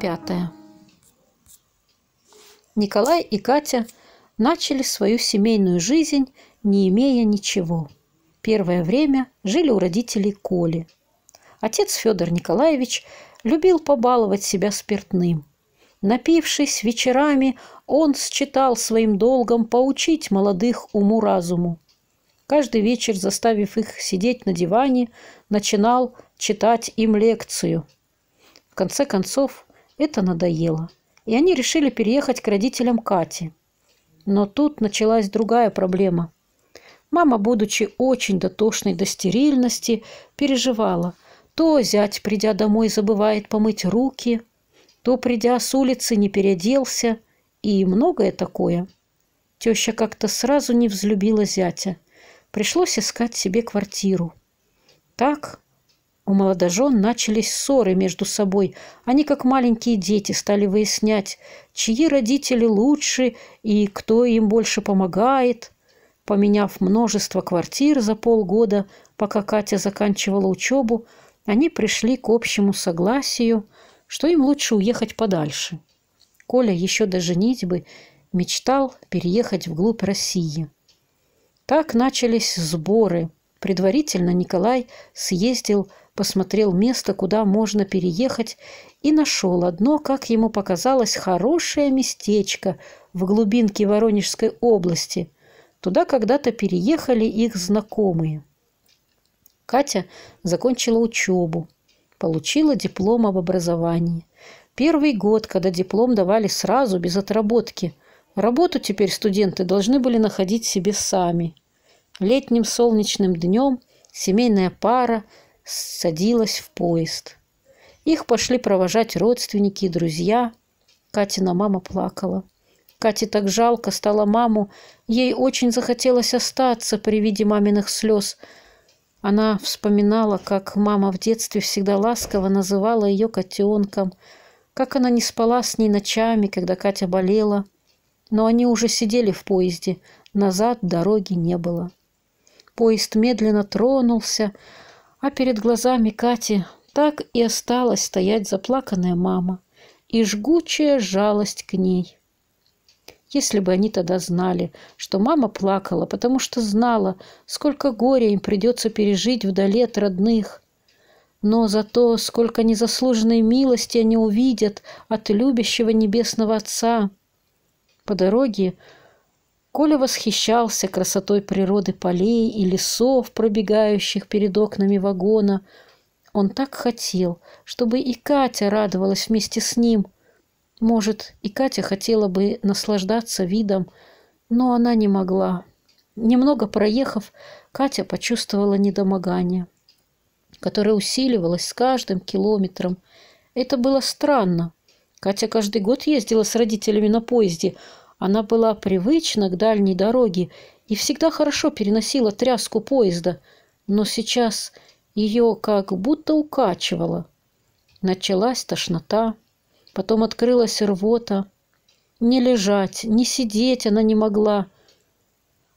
пятая. Николай и Катя начали свою семейную жизнь, не имея ничего. Первое время жили у родителей Коли. Отец Федор Николаевич любил побаловать себя спиртным. Напившись вечерами, он считал своим долгом поучить молодых уму-разуму. Каждый вечер, заставив их сидеть на диване, начинал читать им лекцию. В конце концов, это надоело, и они решили переехать к родителям Кати. Но тут началась другая проблема. Мама, будучи очень дотошной до стерильности, переживала. То зять, придя домой, забывает помыть руки, то, придя с улицы, не переоделся, и многое такое. Теща как-то сразу не взлюбила зятя. Пришлось искать себе квартиру. Так, у молодожен начались ссоры между собой. Они, как маленькие дети, стали выяснять, чьи родители лучше и кто им больше помогает. Поменяв множество квартир за полгода, пока Катя заканчивала учебу, они пришли к общему согласию, что им лучше уехать подальше. Коля еще до женитьбы мечтал переехать вглубь России. Так начались сборы. Предварительно Николай съездил в посмотрел место, куда можно переехать, и нашел одно, как ему показалось, хорошее местечко в глубинке Воронежской области. Туда когда-то переехали их знакомые. Катя закончила учебу, получила диплом об образовании. Первый год, когда диплом давали сразу, без отработки. Работу теперь студенты должны были находить себе сами. Летним солнечным днем семейная пара – садилась в поезд. Их пошли провожать родственники и друзья. Катина мама плакала. Кате так жалко стало маму. Ей очень захотелось остаться при виде маминых слез. Она вспоминала, как мама в детстве всегда ласково называла ее котенком, как она не спала с ней ночами, когда Катя болела. Но они уже сидели в поезде, назад дороги не было. Поезд медленно тронулся, а перед глазами Кати так и осталась стоять заплаканная мама и жгучая жалость к ней. Если бы они тогда знали, что мама плакала, потому что знала, сколько горя им придется пережить вдали от родных, но зато сколько незаслуженной милости они увидят от любящего Небесного Отца. По дороге Коля восхищался красотой природы полей и лесов, пробегающих перед окнами вагона. Он так хотел, чтобы и Катя радовалась вместе с ним. Может, и Катя хотела бы наслаждаться видом, но она не могла. Немного проехав, Катя почувствовала недомогание, которое усиливалось с каждым километром. Это было странно. Катя каждый год ездила с родителями на поезде – она была привычна к дальней дороге и всегда хорошо переносила тряску поезда, но сейчас ее как будто укачивало. Началась тошнота, потом открылась рвота. Не лежать, не сидеть она не могла.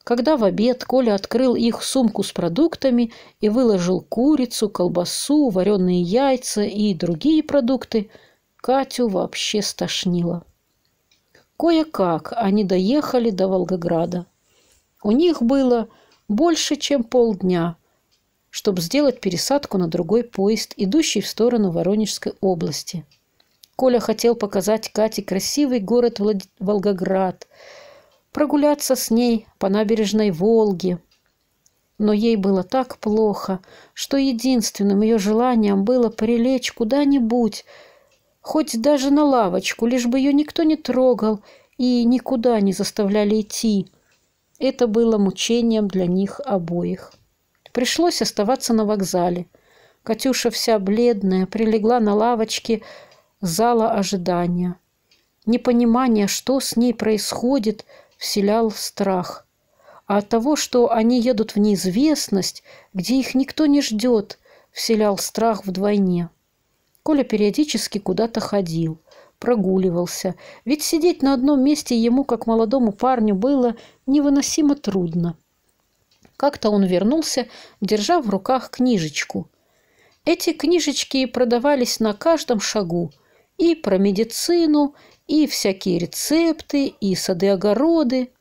Когда в обед Коля открыл их сумку с продуктами и выложил курицу, колбасу, вареные яйца и другие продукты, Катю вообще стошнило. Кое-как они доехали до Волгограда. У них было больше, чем полдня, чтобы сделать пересадку на другой поезд, идущий в сторону Воронежской области. Коля хотел показать Кате красивый город Влад... Волгоград, прогуляться с ней по набережной Волги. Но ей было так плохо, что единственным ее желанием было прилечь куда-нибудь, хоть даже на лавочку, лишь бы ее никто не трогал и никуда не заставляли идти. Это было мучением для них обоих. Пришлось оставаться на вокзале. Катюша вся бледная прилегла на лавочке зала ожидания. Непонимание, что с ней происходит, вселял страх. А от того, что они едут в неизвестность, где их никто не ждет, вселял страх вдвойне. Коля периодически куда-то ходил, прогуливался, ведь сидеть на одном месте ему, как молодому парню, было невыносимо трудно. Как-то он вернулся, держа в руках книжечку. Эти книжечки продавались на каждом шагу. И про медицину, и всякие рецепты, и сады-огороды.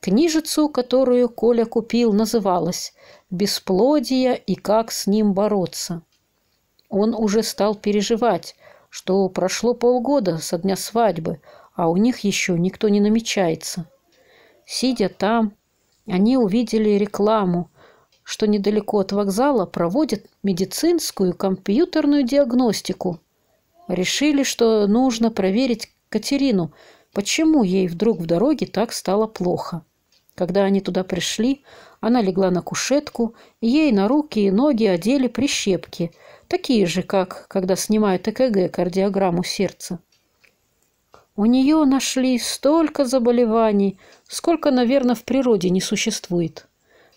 Книжицу, которую Коля купил, называлась «Бесплодие и как с ним бороться». Он уже стал переживать, что прошло полгода со дня свадьбы, а у них еще никто не намечается. Сидя там, они увидели рекламу, что недалеко от вокзала проводят медицинскую компьютерную диагностику. Решили, что нужно проверить Катерину, почему ей вдруг в дороге так стало плохо. Когда они туда пришли, она легла на кушетку, ей на руки и ноги одели прищепки – такие же, как когда снимают ЭКГ, кардиограмму сердца. У нее нашли столько заболеваний, сколько, наверное, в природе не существует.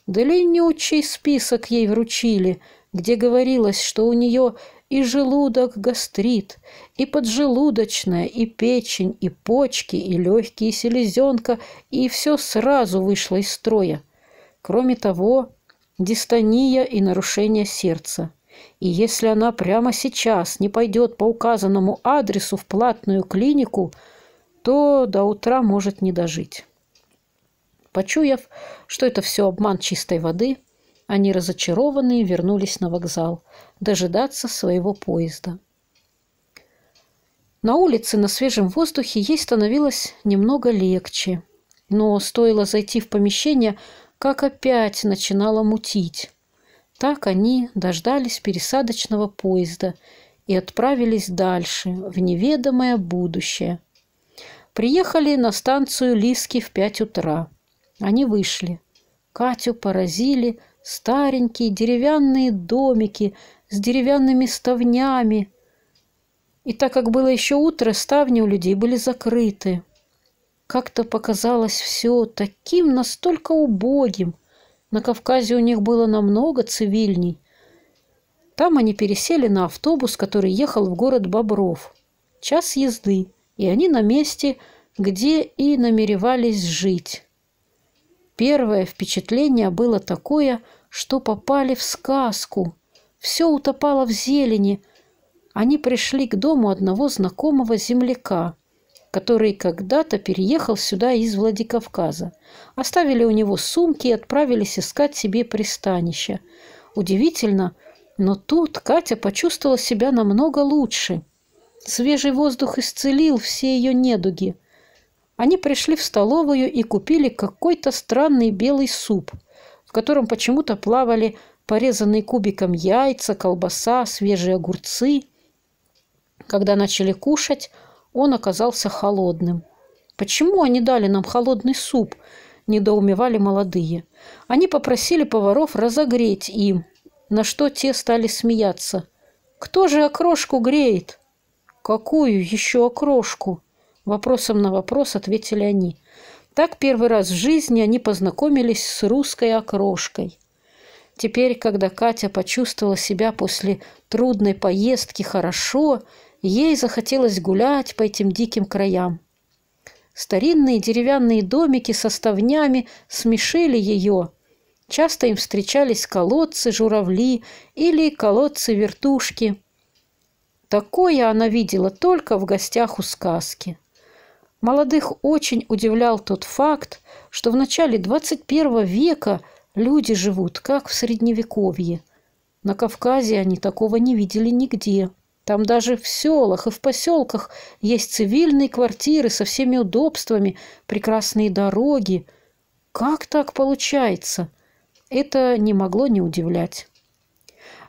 Длиннючий список ей вручили, где говорилось, что у нее и желудок, гастрит, и поджелудочная, и печень, и почки, и легкие, и селезенка, и все сразу вышло из строя. Кроме того, дистония и нарушение сердца – и если она прямо сейчас не пойдет по указанному адресу в платную клинику, то до утра может не дожить. Почуяв, что это все обман чистой воды, они разочарованные вернулись на вокзал дожидаться своего поезда. На улице на свежем воздухе ей становилось немного легче, но стоило зайти в помещение, как опять начинало мутить. Так они дождались пересадочного поезда и отправились дальше, в неведомое будущее. Приехали на станцию Лиски в пять утра. Они вышли. Катю поразили старенькие деревянные домики с деревянными ставнями. И так как было еще утро, ставни у людей были закрыты. Как-то показалось все таким настолько убогим – на Кавказе у них было намного цивильней. Там они пересели на автобус, который ехал в город Бобров. Час езды, и они на месте, где и намеревались жить. Первое впечатление было такое, что попали в сказку. Все утопало в зелени. Они пришли к дому одного знакомого земляка – который когда-то переехал сюда из Владикавказа. Оставили у него сумки и отправились искать себе пристанище. Удивительно, но тут Катя почувствовала себя намного лучше. Свежий воздух исцелил все ее недуги. Они пришли в столовую и купили какой-то странный белый суп, в котором почему-то плавали порезанные кубиком яйца, колбаса, свежие огурцы. Когда начали кушать, он оказался холодным. «Почему они дали нам холодный суп?» – недоумевали молодые. Они попросили поваров разогреть им, на что те стали смеяться. «Кто же окрошку греет?» «Какую еще окрошку?» Вопросом на вопрос ответили они. Так первый раз в жизни они познакомились с русской окрошкой. Теперь, когда Катя почувствовала себя после трудной поездки хорошо Ей захотелось гулять по этим диким краям. Старинные деревянные домики со ставнями смешили ее. Часто им встречались колодцы, журавли или колодцы-вертушки. Такое она видела только в гостях у сказки. Молодых очень удивлял тот факт, что в начале 21 века люди живут как в Средневековье. На Кавказе они такого не видели нигде. Там даже в селах и в поселках есть цивильные квартиры со всеми удобствами, прекрасные дороги. Как так получается? Это не могло не удивлять.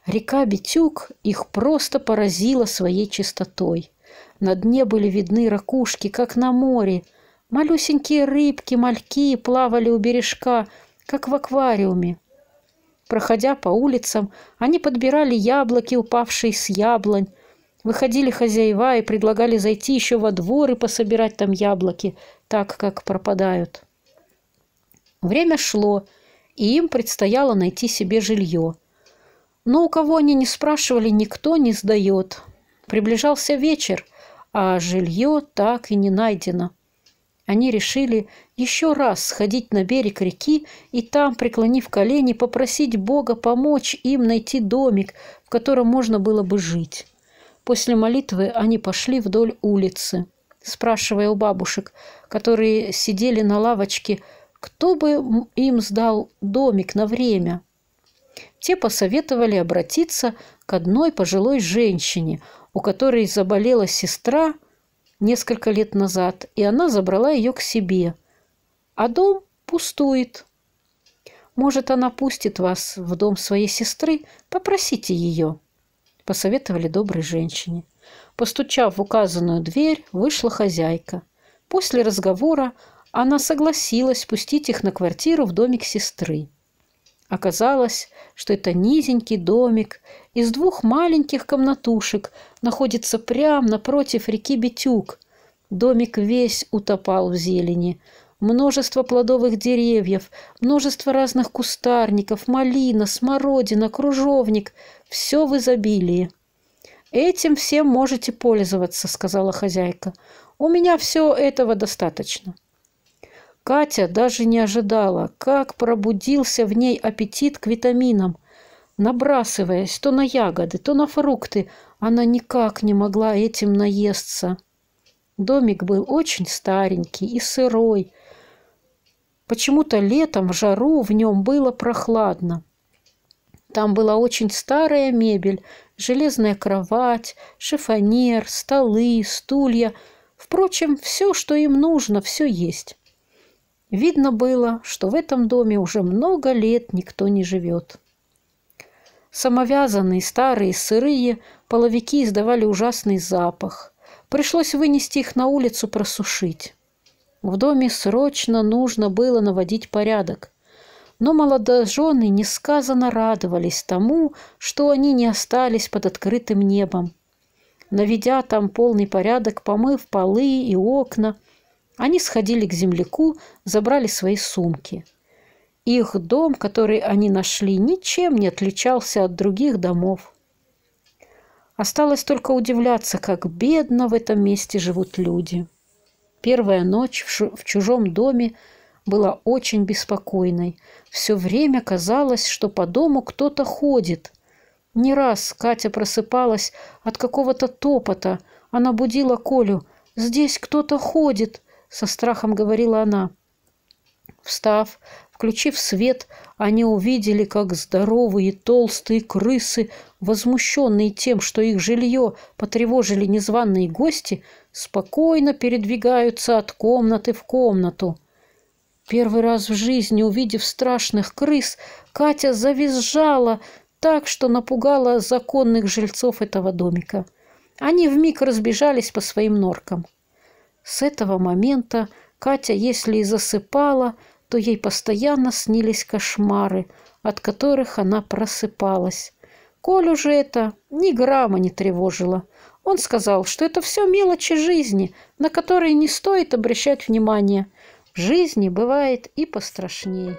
Река Битюк их просто поразила своей чистотой. На дне были видны ракушки, как на море. Малюсенькие рыбки, мальки плавали у бережка, как в аквариуме. Проходя по улицам, они подбирали яблоки, упавшие с яблонь, Выходили хозяева и предлагали зайти еще во двор и пособирать там яблоки, так как пропадают. Время шло, и им предстояло найти себе жилье. Но у кого они не спрашивали, никто не сдает. Приближался вечер, а жилье так и не найдено. Они решили еще раз сходить на берег реки и там, преклонив колени, попросить Бога помочь им найти домик, в котором можно было бы жить. После молитвы они пошли вдоль улицы, спрашивая у бабушек, которые сидели на лавочке, кто бы им сдал домик на время. Те посоветовали обратиться к одной пожилой женщине, у которой заболела сестра несколько лет назад, и она забрала ее к себе. А дом пустует. Может, она пустит вас в дом своей сестры, попросите ее посоветовали доброй женщине. Постучав в указанную дверь, вышла хозяйка. После разговора она согласилась пустить их на квартиру в домик сестры. Оказалось, что это низенький домик из двух маленьких комнатушек находится прямо напротив реки Битюк. Домик весь утопал в зелени. Множество плодовых деревьев, множество разных кустарников, малина, смородина, кружовник все в изобилии. «Этим всем можете пользоваться», – сказала хозяйка. «У меня все этого достаточно». Катя даже не ожидала, как пробудился в ней аппетит к витаминам. Набрасываясь то на ягоды, то на фрукты, она никак не могла этим наесться. Домик был очень старенький и сырой. Почему-то летом в жару в нем было прохладно. Там была очень старая мебель, железная кровать, шифонер, столы, стулья. Впрочем, все, что им нужно, все есть. Видно было, что в этом доме уже много лет никто не живет. Самовязанные, старые, сырые половики издавали ужасный запах. Пришлось вынести их на улицу просушить. В доме срочно нужно было наводить порядок но молодожены несказанно радовались тому, что они не остались под открытым небом. Наведя там полный порядок, помыв полы и окна, они сходили к земляку, забрали свои сумки. Их дом, который они нашли, ничем не отличался от других домов. Осталось только удивляться, как бедно в этом месте живут люди. Первая ночь в, в чужом доме – была очень беспокойной. Все время казалось, что по дому кто-то ходит. Не раз Катя просыпалась от какого-то топота. Она будила Колю. «Здесь кто-то ходит», – со страхом говорила она. Встав, Включив свет, они увидели, как здоровые толстые крысы, возмущенные тем, что их жилье потревожили незваные гости, спокойно передвигаются от комнаты в комнату. Первый раз в жизни, увидев страшных крыс, Катя завизжала так, что напугала законных жильцов этого домика. Они вмиг разбежались по своим норкам. С этого момента Катя, если и засыпала, то ей постоянно снились кошмары, от которых она просыпалась. Колю же это ни грамма не тревожило. Он сказал, что это все мелочи жизни, на которые не стоит обращать внимания – в жизни бывает и пострашней.